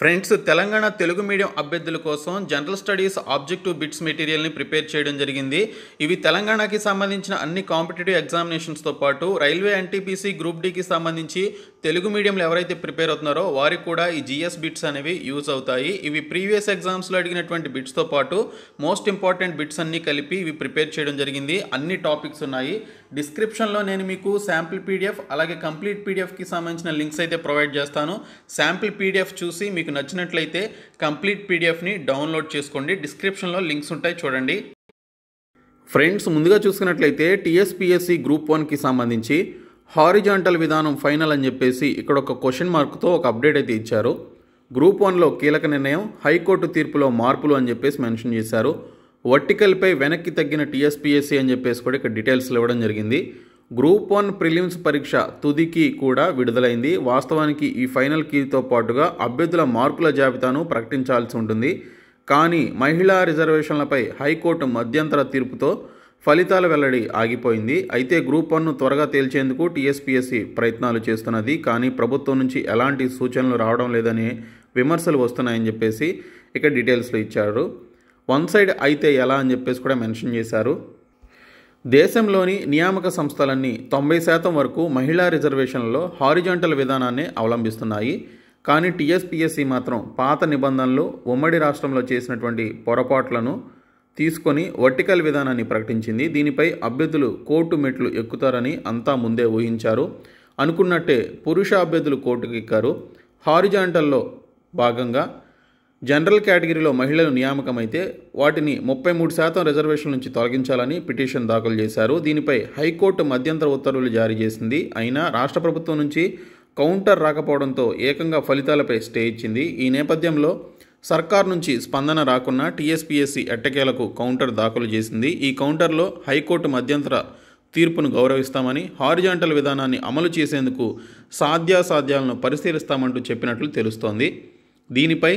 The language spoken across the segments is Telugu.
ఫ్రెండ్స్ తెలంగాణ తెలుగు మీడియం అభ్యర్థుల కోసం జనరల్ స్టడీస్ ఆబ్జెక్టివ్ బిట్స్ మెటీరియల్ని ప్రిపేర్ చేయడం జరిగింది ఇవి తెలంగాణకి సంబంధించిన అన్ని కాంపిటేటివ్ ఎగ్జామినేషన్స్తో పాటు రైల్వే ఎన్టీపీసీ గ్రూప్ డీకి సంబంధించి తెలుగు మీడియంలో ఎవరైతే ప్రిపేర్ అవుతున్నారో వారికి కూడా ఈ జిఎస్ బిట్స్ అనేవి యూజ్ అవుతాయి ఇవి ప్రీవియస్ ఎగ్జామ్స్లో అడిగినటువంటి బిట్స్తో పాటు మోస్ట్ ఇంపార్టెంట్ బిట్స్ అన్నీ కలిపి ఇవి ప్రిపేర్ చేయడం జరిగింది అన్ని టాపిక్స్ ఉన్నాయి డిస్క్రిప్షన్లో నేను మీకు శాంపిల్ పీడిఎఫ్ అలాగే కంప్లీట్ పీడిఎఫ్కి సంబంధించిన లింక్స్ అయితే ప్రొవైడ్ చేస్తాను శాంపిల్ పీడిఎఫ్ చూసి మీకు నచ్చినట్లయితే కంప్లీట్ పీడిఎఫ్ని డౌన్లోడ్ చేసుకోండి డిస్క్రిప్షన్లో లింక్స్ ఉంటాయి చూడండి ఫ్రెండ్స్ ముందుగా చూసుకున్నట్లయితే టీఎస్పిఎస్సి గ్రూప్ వన్కి సంబంధించి హారిజాంటల్ విధానం ఫైనల్ అని చెప్పేసి ఇక్కడ ఒక క్వశ్చన్ మార్క్తో ఒక అప్డేట్ అయితే ఇచ్చారు గ్రూప్ వన్లో కీలక నిర్ణయం హైకోర్టు తీర్పులో మార్పులు అని చెప్పేసి మెన్షన్ చేశారు వర్టికల్పై వెనక్కి తగ్గిన టీఎస్పీఎస్సీ అని చెప్పేసి కూడా ఇక్కడ డీటెయిల్స్ ఇవ్వడం జరిగింది గ్రూప్ వన్ ప్రిలిమ్స్ పరీక్ష తుదికి కూడా విడుదలైంది వాస్తవానికి ఈ ఫైనల్ కీతో పాటుగా అభ్యర్థుల మార్కుల జాబితాను ప్రకటించాల్సి ఉంటుంది కానీ మహిళా రిజర్వేషన్లపై హైకోర్టు మధ్యంతర తీర్పుతో ఫలితాల వెల్లడి ఆగిపోయింది అయితే గ్రూప్ వన్ను త్వరగా తేల్చేందుకు టీఎస్పీఎస్సీ ప్రయత్నాలు చేస్తున్నది కానీ ప్రభుత్వం నుంచి ఎలాంటి సూచనలు రావడం లేదని విమర్శలు వస్తున్నాయని చెప్పేసి ఇక్కడ డీటెయిల్స్లో ఇచ్చారు వన్ సైడ్ అయితే ఎలా అని చెప్పేసి కూడా మెన్షన్ చేశారు దేశంలోని నియామక సంస్థలన్నీ తొంభై శాతం వరకు మహిళా రిజర్వేషన్లలో హారిజాంటల్ విధానాన్ని అవలంబిస్తున్నాయి కానీ టీఎస్పిఎస్సి మాత్రం పాత నిబంధనలు ఉమ్మడి రాష్ట్రంలో చేసినటువంటి పొరపాట్లను తీసుకొని వర్టికల్ విధానాన్ని ప్రకటించింది దీనిపై అభ్యర్థులు కోర్టు మెట్లు ఎక్కుతారని అంతా ముందే ఊహించారు అనుకున్నట్టే పురుష అభ్యర్థులు కోర్టుకు ఎక్కారు హారిజాంటల్లో భాగంగా జనరల్ కేటగిరీలో మహిళలు నియామకమైతే వాటిని ముప్పై మూడు శాతం రిజర్వేషన్ నుంచి తొలగించాలని పిటిషన్ దాఖలు చేశారు దీనిపై హైకోర్టు మధ్యంతర ఉత్తర్వులు జారీ చేసింది అయినా రాష్ట్ర ప్రభుత్వం నుంచి కౌంటర్ రాకపోవడంతో ఏకంగా ఫలితాలపై స్టే ఇచ్చింది ఈ నేపథ్యంలో సర్కార్ నుంచి స్పందన రాకున్నా టీఎస్పీఎస్సీ ఎట్టకేలకు కౌంటర్ దాఖలు చేసింది ఈ కౌంటర్లో హైకోర్టు మధ్యంతర తీర్పును గౌరవిస్తామని హారిజాంటల్ విధానాన్ని అమలు చేసేందుకు సాధ్యాసాధ్యాలను పరిశీలిస్తామంటూ చెప్పినట్లు తెలుస్తోంది దీనిపై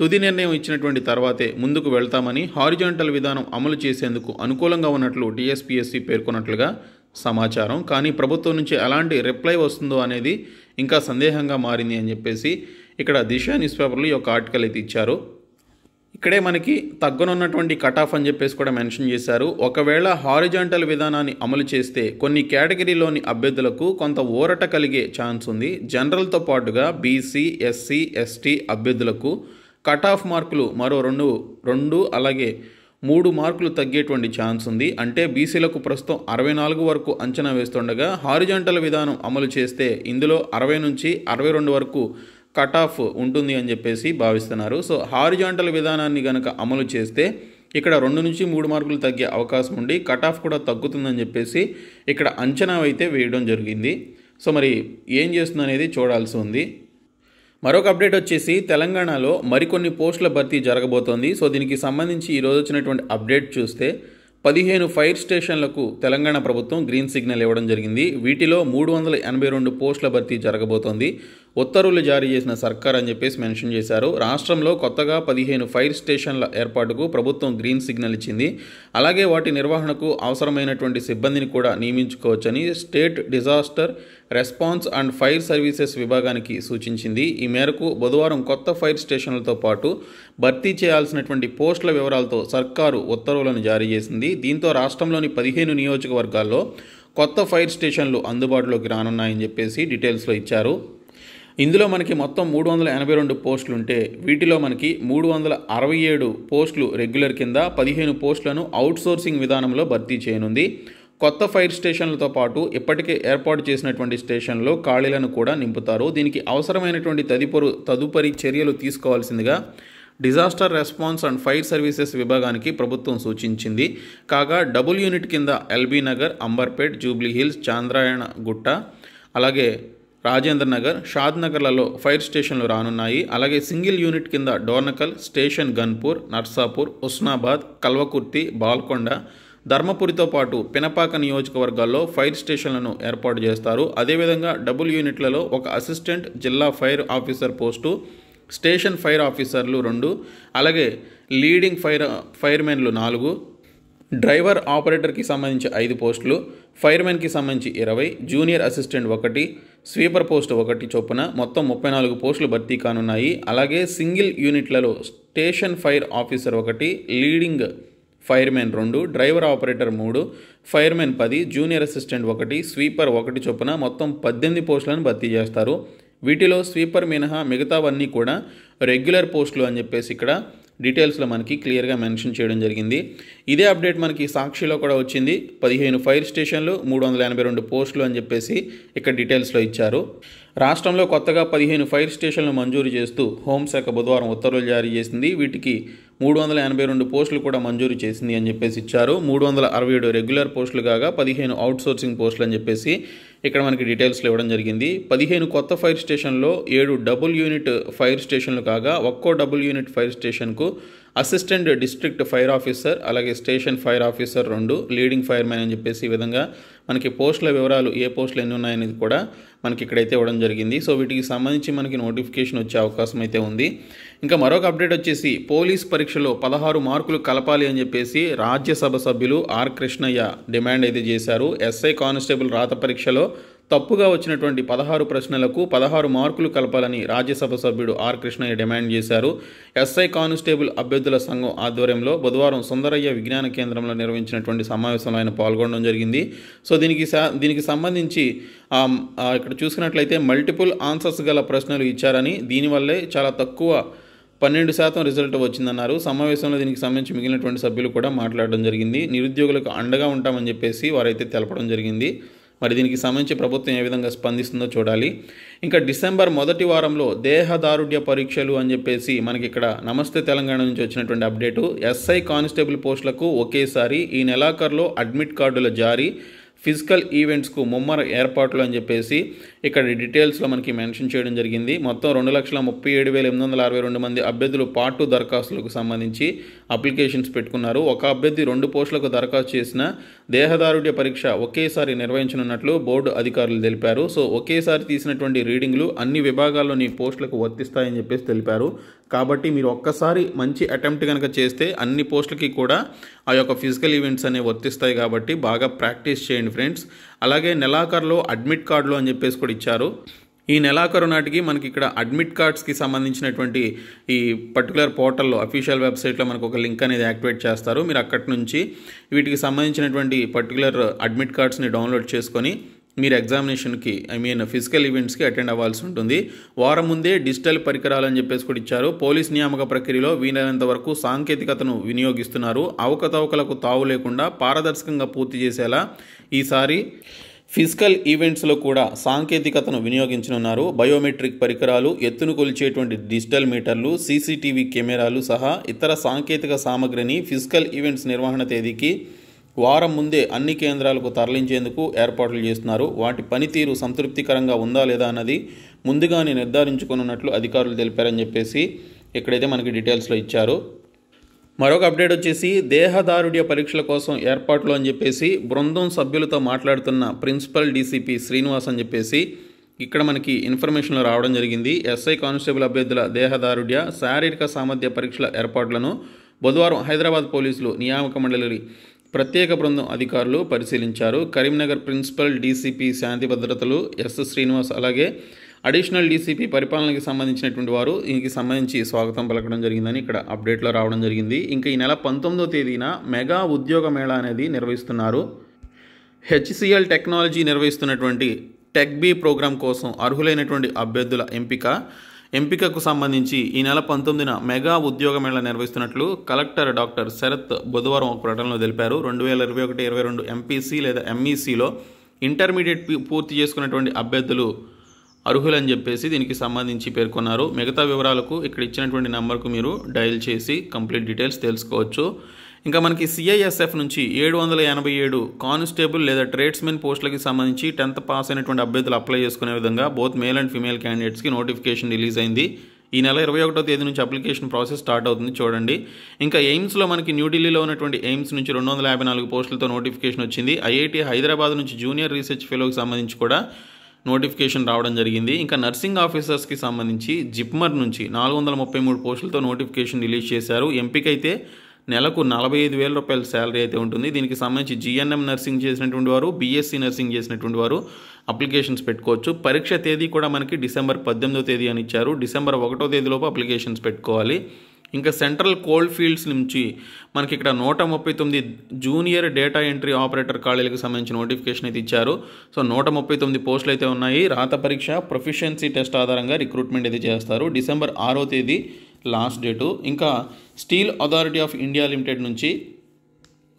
తుది నిర్ణయం ఇచ్చినటువంటి తర్వాతే ముందుకు వెళ్తామని హారిజాంటల్ విధానం అమలు చేసేందుకు అనుకూలంగా ఉన్నట్లు డిఎస్పీఎస్సీ పేర్కొన్నట్లుగా సమాచారం కానీ ప్రభుత్వం నుంచి ఎలాంటి రిప్లై వస్తుందో అనేది ఇంకా సందేహంగా మారింది అని చెప్పేసి ఇక్కడ దిశ న్యూస్ పేపర్లు ఈ యొక్క ఆర్టికల్ అయితే ఇచ్చారు ఇక్కడే మనకి తగ్గనున్నటువంటి కట్ ఆఫ్ అని చెప్పేసి కూడా మెన్షన్ చేశారు ఒకవేళ హారిజాంటల్ విధానాన్ని అమలు చేస్తే కొన్ని కేటగిరీలోని అభ్యర్థులకు కొంత ఊరట కలిగే ఛాన్స్ ఉంది జనరల్తో పాటుగా బీసీ ఎస్సీ ఎస్టీ అభ్యర్థులకు కట్ ఆఫ్ మార్కులు మరో రెండు రెండు అలాగే మూడు మార్కులు తగ్గేటువంటి ఛాన్స్ ఉంది అంటే బీసీలకు ప్రస్తుతం అరవై నాలుగు వరకు అంచనా వేస్తుండగా హారిజంటల్ విధానం అమలు చేస్తే ఇందులో అరవై నుంచి అరవై రెండు వరకు కట్ ఆఫ్ ఉంటుంది అని చెప్పేసి భావిస్తున్నారు సో హారిజాంటల్ విధానాన్ని కనుక అమలు చేస్తే ఇక్కడ రెండు నుంచి మూడు మార్కులు తగ్గే అవకాశం ఉండి కట్ ఆఫ్ కూడా తగ్గుతుందని చెప్పేసి ఇక్కడ అంచనా అయితే వేయడం జరిగింది సో మరి ఏం చేస్తుంది అనేది చూడాల్సి ఉంది మరొక అప్డేట్ వచ్చేసి తెలంగాణలో మరికొన్ని పోస్టుల భర్తీ జరగబోతోంది సో దీనికి సంబంధించి ఈరోజు వచ్చినటువంటి అప్డేట్ చూస్తే పదిహేను ఫైర్ స్టేషన్లకు తెలంగాణ ప్రభుత్వం గ్రీన్ సిగ్నల్ ఇవ్వడం జరిగింది వీటిలో మూడు వందల ఎనభై రెండు పోస్టుల భర్తీ జరగబోతోంది ఉత్తర్వులు జారీ చేసిన సర్కార్ అని చెప్పేసి మెన్షన్ చేశారు రాష్ట్రంలో కొత్తగా పదిహేను ఫైర్ స్టేషన్ల ఏర్పాటుకు ప్రభుత్వం గ్రీన్ సిగ్నల్ ఇచ్చింది అలాగే వాటి నిర్వహణకు అవసరమైనటువంటి సిబ్బందిని కూడా నియమించుకోవచ్చని state disaster response and fire services విభాగానికి సూచించింది ఈ మేరకు బుధవారం కొత్త ఫైర్ స్టేషన్లతో పాటు భర్తీ చేయాల్సినటువంటి పోస్టుల వివరాలతో సర్కారు ఉత్తర్వులను జారీ చేసింది దీంతో రాష్ట్రంలోని పదిహేను నియోజకవర్గాల్లో కొత్త ఫైర్ స్టేషన్లు అందుబాటులోకి రానున్నాయని చెప్పేసి డీటెయిల్స్లో ఇచ్చారు ఇందులో మనకి మొత్తం మూడు వందల ఎనభై రెండు పోస్టులు ఉంటే వీటిలో మనకి మూడు వందల అరవై ఏడు పోస్టులు రెగ్యులర్ కింద పదిహేను పోస్టులను అవుట్సోర్సింగ్ విధానంలో భర్తీ చేయనుంది కొత్త ఫైర్ స్టేషన్లతో పాటు ఇప్పటికే ఏర్పాటు చేసినటువంటి స్టేషన్లో ఖాళీలను కూడా నింపుతారు దీనికి అవసరమైనటువంటి తదుపరి తదుపరి చర్యలు తీసుకోవాల్సిందిగా disaster response and fire services విభాగానికి ప్రభుత్వం సూచించింది కాగా డబుల్ యూనిట్ కింద LB Nagar Amberpet Jubilee Hills Chandrayangutta అలాగే రాజేంద్ర నగర్ షాద్ నగర్లలో ఫైర్ స్టేషన్లు రానున్నాయి అలాగే సింగిల్ యూనిట్ కింద డోర్నకల్ స్టేషన్ గన్పూర్ నర్సాపూర్ ఉస్నాబాద్ కల్వకుర్తి బాల్కొండ ధర్మపురితో పాటు పినపాక నియోజకవర్గాల్లో ఫైర్ స్టేషన్లను ఏర్పాటు చేస్తారు అదేవిధంగా డబుల్ యూనిట్లలో ఒక అసిస్టెంట్ జిల్లా fire officer post station fire ఆఫీసర్లు రెండు అలాగే లీడింగ్ ఫైర్ ఫైర్మెన్లు నాలుగు డ్రైవర్ ఆపరేటర్కి సంబంధించి ఐదు పోస్టులు ఫైర్మెన్కి సంబంధించి ఇరవై జూనియర్ అసిస్టెంట్ ఒకటి స్వీపర్ పోస్ట్ ఒకటి చొప్పున మొత్తం ముప్పై నాలుగు పోస్టులు భర్తీ కానున్నాయి అలాగే సింగిల్ యూనిట్లలో స్టేషన్ ఫైర్ ఆఫీసర్ ఒకటి లీడింగ్ ఫైర్మెన్ రెండు డ్రైవర్ ఆపరేటర్ మూడు ఫైర్మెన్ పది జూనియర్ అసిస్టెంట్ ఒకటి స్వీపర్ ఒకటి చొప్పున మొత్తం పద్దెనిమిది పోస్టులను భర్తీ చేస్తారు వీటిలో స్వీపర్ మినహా మిగతావన్నీ కూడా రెగ్యులర్ పోస్టులు అని చెప్పేసి ఇక్కడ డీటెయిల్స్లో మనకి క్లియర్గా మెన్షన్ చేయడం జరిగింది ఇదే అప్డేట్ మనకి సాక్షిలో కూడా వచ్చింది పదిహేను ఫైర్ స్టేషన్లు మూడు వందల ఎనభై రెండు పోస్టులు అని చెప్పేసి ఇక్కడ డీటెయిల్స్లో ఇచ్చారు రాష్ట్రంలో కొత్తగా పదిహేను ఫైర్ స్టేషన్లు మంజూరు చేస్తూ హోంశాఖ బుధవారం ఉత్తర్వులు జారీ చేసింది వీటికి మూడు వందల ఎనభై రెండు పోస్టులు కూడా మంజూరు చేసింది అని చెప్పేసి ఇచ్చారు మూడు వందల అరవై ఏడు రెగ్యులర్ పోస్టులు కాగా పదిహేను అవుట్సోర్సింగ్ పోస్టులు అని చెప్పేసి ఇక్కడ మనకి డీటెయిల్స్లో ఇవ్వడం జరిగింది పదిహేను కొత్త ఫైర్ స్టేషన్లో ఏడు డబుల్ యూనిట్ ఫైర్ స్టేషన్లు కాగా ఒక్కో డబుల్ యూనిట్ ఫైర్ స్టేషన్కు అసిస్టెంట్ డిస్ట్రిక్ట్ ఫైర్ ఆఫీసర్ అలాగే స్టేషన్ ఫైర్ ఆఫీసర్ రెండు లీడింగ్ ఫైర్ మ్యాన్ అని చెప్పేసి ఈ విధంగా మనకి పోస్టుల వివరాలు ఏ పోస్టులు ఎన్ని ఉన్నాయనేది కూడా మనకి ఇక్కడైతే ఇవ్వడం జరిగింది సో వీటికి సంబంధించి మనకి నోటిఫికేషన్ వచ్చే అవకాశం అయితే ఉంది ఇంకా మరొక అప్డేట్ వచ్చేసి పోలీస్ పరీక్షలో పదహారు మార్కులు కలపాలి అని చెప్పేసి రాజ్యసభ సభ్యులు ఆర్ కృష్ణయ్య డిమాండ్ అయితే చేశారు ఎస్ఐ కానిస్టేబుల్ రాత పరీక్షలో తప్పుగా వచ్చినటువంటి పదహారు ప్రశ్నలకు పదహారు మార్కులు కలపాలని రాజ్యసభ సభ్యుడు ఆర్ కృష్ణయ్య డిమాండ్ చేశారు ఎస్ఐ కానిస్టేబుల్ అభ్యర్థుల సంఘం ఆధ్వర్యంలో బుధవారం సుందరయ్య విజ్ఞాన కేంద్రంలో నిర్వహించినటువంటి సమావేశంలో ఆయన పాల్గొనడం జరిగింది సో దీనికి దీనికి సంబంధించి ఇక్కడ చూసుకున్నట్లయితే మల్టిపుల్ ఆన్సర్స్ గల ప్రశ్నలు ఇచ్చారని దీనివల్లే చాలా తక్కువ పన్నెండు శాతం రిజల్ట్ వచ్చిందన్నారు సమావేశంలో దీనికి సంబంధించి మిగిలినటువంటి సభ్యులు కూడా మాట్లాడడం జరిగింది నిరుద్యోగులకు అండగా ఉంటామని చెప్పేసి వారైతే తెలపడం జరిగింది మరి దీనికి సంబంధించి ప్రభుత్వం ఏ విధంగా స్పందిస్తుందో చూడాలి ఇంకా డిసెంబర్ మొదటి వారంలో దేహదారుఢ్య పరీక్షలు అని చెప్పేసి మనకి ఇక్కడ నమస్తే తెలంగాణ నుంచి వచ్చినటువంటి అప్డేటు ఎస్ఐ కానిస్టేబుల్ పోస్టులకు ఒకేసారి ఈ నెలాఖరులో అడ్మిట్ కార్డుల జారీ ఫిజికల్ ఈవెంట్స్కు ముమ్మర ఏర్పాట్లు అని చెప్పేసి ఇక్కడ డీటెయిల్స్లో మనకి మెన్షన్ చేయడం జరిగింది మొత్తం రెండు లక్షల ముప్పై ఏడు వేల ఎనిమిది వందల అరవై రెండు మంది అభ్యర్థులు పార్ట్ టూ దరఖాస్తులకు సంబంధించి అప్లికేషన్స్ పెట్టుకున్నారు ఒక అభ్యర్థి రెండు పోస్టులకు దరఖాస్తు చేసిన దేహదారుడ్య పరీక్ష ఒకేసారి నిర్వహించనున్నట్లు బోర్డు అధికారులు తెలిపారు సో ఒకేసారి తీసినటువంటి రీడింగ్లు అన్ని విభాగాల్లోని పోస్టులకు వర్తిస్తాయని చెప్పేసి తెలిపారు కాబట్టి మీరు ఒక్కసారి మంచి అటెంప్ట్ కనుక చేస్తే అన్ని పోస్టులకి కూడా ఆ యొక్క ఫిజికల్ ఈవెంట్స్ అనేవి వర్తిస్తాయి కాబట్టి బాగా ప్రాక్టీస్ చేయండి ఫ్రెండ్స్ అలాగే నెలాఖరులో అడ్మిట్ కార్డులు అని చెప్పేసి కూడా ఇచ్చారు ఈ నెలాఖరు నాటికి మనకి ఇక్కడ అడ్మిట్ కార్డ్స్కి సంబంధించినటువంటి ఈ పర్టికులర్ పోర్టల్లో అఫీషియల్ వెబ్సైట్లో మనకు ఒక లింక్ అనేది యాక్టివేట్ చేస్తారు మీరు అక్కడి నుంచి వీటికి సంబంధించినటువంటి పర్టికులర్ అడ్మిట్ కార్డ్స్ని డౌన్లోడ్ చేసుకొని మీరు ఎగ్జామినేషన్కి ఐ మీన్ ఫిజికల్ ఈవెంట్స్కి అటెండ్ అవ్వాల్సి ఉంటుంది వారం ముందే డిజిటల్ పరికరాలు అని చెప్పేసి కూడా ఇచ్చారు పోలీస్ నియామక ప్రక్రియలో వీలైనంత వరకు సాంకేతికతను వినియోగిస్తున్నారు అవకతవకలకు తావు లేకుండా పారదర్శకంగా పూర్తి చేసేలా ఈసారి ఫిజికల్ ఈవెంట్స్లో కూడా సాంకేతికతను వినియోగించనున్నారు బయోమెట్రిక్ పరికరాలు ఎత్తును కొలిచేటువంటి డిజిటల్ మీటర్లు సీసీటీవీ కెమెరాలు సహా ఇతర సాంకేతిక సామగ్రిని ఫిజికల్ ఈవెంట్స్ నిర్వహణ తేదీకి వారం ముందే అన్ని కేంద్రాలకు తరలించేందుకు ఏర్పాట్లు చేస్తున్నారు వాటి పనితీరు సంతృప్తికరంగా ఉందా లేదా అన్నది ముందుగానే నిర్ధారించుకున్నట్లు అధికారులు తెలిపారని చెప్పేసి ఇక్కడైతే మనకి డీటెయిల్స్లో ఇచ్చారు మరొక అప్డేట్ వచ్చేసి దేహదారుడ్య పరీక్షల కోసం ఏర్పాట్లు అని చెప్పేసి బృందం సభ్యులతో మాట్లాడుతున్న ప్రిన్సిపల్ డీసీపీ శ్రీనివాస్ అని చెప్పేసి ఇక్కడ మనకి ఇన్ఫర్మేషన్లో రావడం జరిగింది ఎస్ఐ కానిస్టేబుల్ అభ్యర్థుల దేహదారుడ్య శారీరక సామర్థ్య పరీక్షల ఏర్పాట్లను బుధవారం హైదరాబాద్ పోలీసులు నియామక మండలి ప్రత్యేక బృందం అధికారులు పరిశీలించారు కరీంనగర్ ప్రిన్సిపల్ డీసీపీ శాంతి భద్రతలు ఎస్ శ్రీనివాస్ అలాగే అడిషనల్ డీసీపీ పరిపాలనకి సంబంధించినటువంటి వారు దీనికి సంబంధించి స్వాగతం పలకడం జరిగిందని ఇక్కడ అప్డేట్లో రావడం జరిగింది ఇంకా ఈ నెల పంతొమ్మిదో తేదీన మెగా ఉద్యోగ మేళా అనేది నిర్వహిస్తున్నారు హెచ్సిఎల్ టెక్నాలజీ నిర్వహిస్తున్నటువంటి టెక్బీ ప్రోగ్రాం కోసం అర్హులైనటువంటి అభ్యర్థుల ఎంపిక ఎంపికకు సంబంధించి ఈ నెల పంతొమ్మిదిన మెగా ఉద్యోగ మేళ నిర్వహిస్తున్నట్లు కలెక్టర్ డాక్టర్ శరత్ బుధవారం ఒక ప్రకటనలో తెలిపారు రెండు వేల ఇరవై ఒకటి ఇరవై రెండు ఎంపీసీ లేదా ఎంఈసీలో ఇంటర్మీడియట్ పూర్తి చేసుకున్నటువంటి అభ్యర్థులు అర్హులని చెప్పేసి దీనికి సంబంధించి పేర్కొన్నారు మిగతా వివరాలకు ఇక్కడ ఇచ్చినటువంటి నెంబర్కు మీరు డయల్ చేసి కంప్లీట్ డీటెయిల్స్ తెలుసుకోవచ్చు ఇంకా మనకి సిఐఎస్ఎఫ్ నుంచి ఏడు వందల ఎనభై ఏడు కానిస్టేబుల్ లేదా ట్రేడ్స్మెన్ పోస్టులకి సంబంధించి టెన్త్ పాస్ అయినటువంటి అభ్యర్థులు అప్లై చేసుకునే విధంగా బోత్ మేల్ అండ్ ఫీమేల్ క్యాండిడేట్స్కి నోటిఫికేషన్ రిలీజ్ అయింది ఈ నెల ఇరవై ఒకటో తేదీ నుంచి అప్లికేషన్ ప్రాసెస్ స్టార్ట్ అవుతుంది చూడండి ఇంకా ఎయిమ్స్లో మనకి న్యూఢిల్లీలో ఉన్నటువంటి ఎయిమ్స్ నుంచి రెండు వందల యాభై నాలుగు పోస్టులతో నోటిఫికేషన్ వచ్చింది ఐఐటి హైదరాబాద్ నుంచి జూనియర్ రీసెర్చ్ ఫెలోకి సంబంధించి కూడా నోటిఫికేషన్ రావడం జరిగింది ఇంకా నర్సింగ్ ఆఫీసర్స్కి సంబంధించి జిప్మర్ నుంచి నాలుగు వందల ముప్పై మూడు పోస్టులతో నోటిఫికేషన్ రిలీజ్ చేశారు ఎంపికైతే నెలకు నలభై ఐదు వేల రూపాయల శాలరీ అయితే ఉంటుంది దీనికి సంబంధించి జిఎన్ఎం నర్సింగ్ చేసినటువంటి వారు బీఎస్సీ నర్సింగ్ చేసినటువంటి వారు అప్లికేషన్స్ పెట్టుకోవచ్చు పరీక్ష తేదీ కూడా మనకి డిసెంబర్ పద్దెనిమిదో తేదీ అని ఇచ్చారు డిసెంబర్ ఒకటో తేదీలోపు అప్లికేషన్స్ పెట్టుకోవాలి ఇంకా సెంట్రల్ కోల్డ్ ఫీల్డ్స్ నుంచి మనకి ఇక్కడ నూట ముప్పై తొమ్మిది జూనియర్ డేటా ఎంట్రీ ఆపరేటర్ ఖాళీలకు సంబంధించిన నోటిఫికేషన్ అయితే ఇచ్చారు సో నూట ముప్పై తొమ్మిది పోస్టులు అయితే ఉన్నాయి రాత పరీక్ష ప్రొఫిషియన్సీ టెస్ట్ ఆధారంగా రిక్రూట్మెంట్ అయితే చేస్తారు డిసెంబర్ ఆరో తేదీ లాస్ట్ డేటు ఇంకా steel authority of India limited నుంచి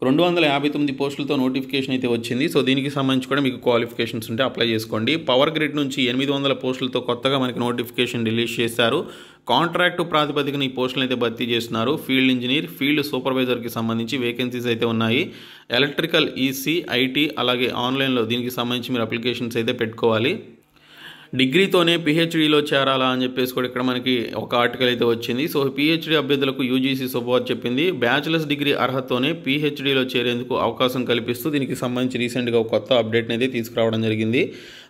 రెండు వందల యాభై తొమ్మిది పోస్టులతో నోటిఫికేషన్ అయితే వచ్చింది సో దీనికి సంబంధించి కూడా మీకు క్వాలిఫికేషన్స్ ఉంటే అప్లై చేసుకోండి పవర్ గ్రిడ్ నుంచి ఎనిమిది వందల పోస్టులతో కొత్తగా మనకి నోటిఫికేషన్ రిలీజ్ చేశారు కాంట్రాక్టు ప్రాతిపదికన ఈ పోస్టులను అయితే భర్తీ చేస్తున్నారు ఫీల్డ్ ఇంజనీర్ ఫీల్డ్ సూపర్వైజర్కి సంబంధించి వేకెన్సీస్ అయితే ఉన్నాయి ఎలక్ట్రికల్ ఈసీ ఐటీ అలాగే ఆన్లైన్లో దీనికి సంబంధించి మీరు అప్లికేషన్స్ అయితే పెట్టుకోవాలి డిగ్రీతోనే పిహెచ్డీలో చేరాలా అని చెప్పేసి కూడా ఇక్కడ మనకి ఒక ఆర్టికల్ అయితే వచ్చింది సో పిహెచ్డీ అభ్యర్థులకు యూజీసీ శుభవార్త చెప్పింది బ్యాచిలర్స్ డిగ్రీ అర్హతతోనే పిహెచ్డీలో చేరేందుకు అవకాశం కల్పిస్తూ దీనికి సంబంధించి రీసెంట్గా ఒక కొత్త అప్డేట్ని అయితే తీసుకురావడం జరిగింది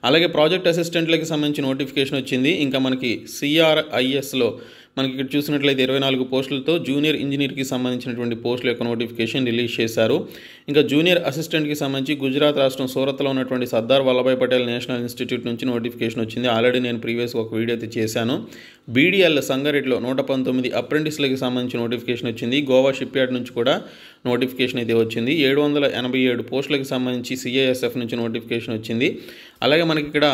అలాగే ప్రాజెక్ట్ అసిస్టెంట్లకి సంబంధించి నోటిఫికేషన్ వచ్చింది ఇంకా మనకి సిఆర్ఐఎస్లో మనకి ఇక్కడ చూసినట్లయితే ఇరవై నాలుగు పోస్టులతో జూనియర్ ఇంజనీర్కి సంబంధించినటువంటి పోస్టుల యొక్క నోటిఫికేషన్ రిలీజ్ చేశారు ఇంకా జూనియర్ అసిస్టెంట్కి సంబంధించి గుజరాత్ రాష్ట్రం సూరత్లో ఉన్నటువంటి సర్దార్ వల్లభాయ్ పటేల్ నేషనల్ ఇన్స్టిట్యూట్ నుంచి నోటిఫికేషన్ వచ్చింది ఆల్రెడీ నేను ప్రీవియస్ ఒక వీడియో అయితే చేశాను బీడీఎల్ సంగారెడ్డిలో నూట పంతొమ్మిది అప్రెంటిస్లకు సంబంధించి నోటిఫికేషన్ వచ్చింది గోవా షిప్ యార్డ్ నుంచి కూడా నోటిఫికేషన్ అయితే వచ్చింది ఏడు వందల ఎనభై ఏడు పోస్టులకు సంబంధించి సిఐఎస్ఎఫ్ నుంచి నోటిఫికేషన్ వచ్చింది అలాగే మనకి ఇక్కడ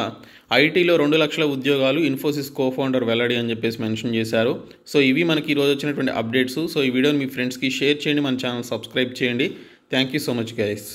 ఐటీలో రెండు లక్షల ఉద్యోగాలు ఇన్ఫోసిస్ కో ఫౌండర్ వెల్లడి అని చెప్పేసి మెన్షన్ చేశారు సో ఇవి మనకి ఈరోజు వచ్చినటువంటి అప్డేట్స్ సో ఈ వీడియోని మీ ఫ్రెండ్స్కి షేర్ చేయండి మన ఛానల్ సబ్స్క్రైబ్ చేయండి thank you so much guys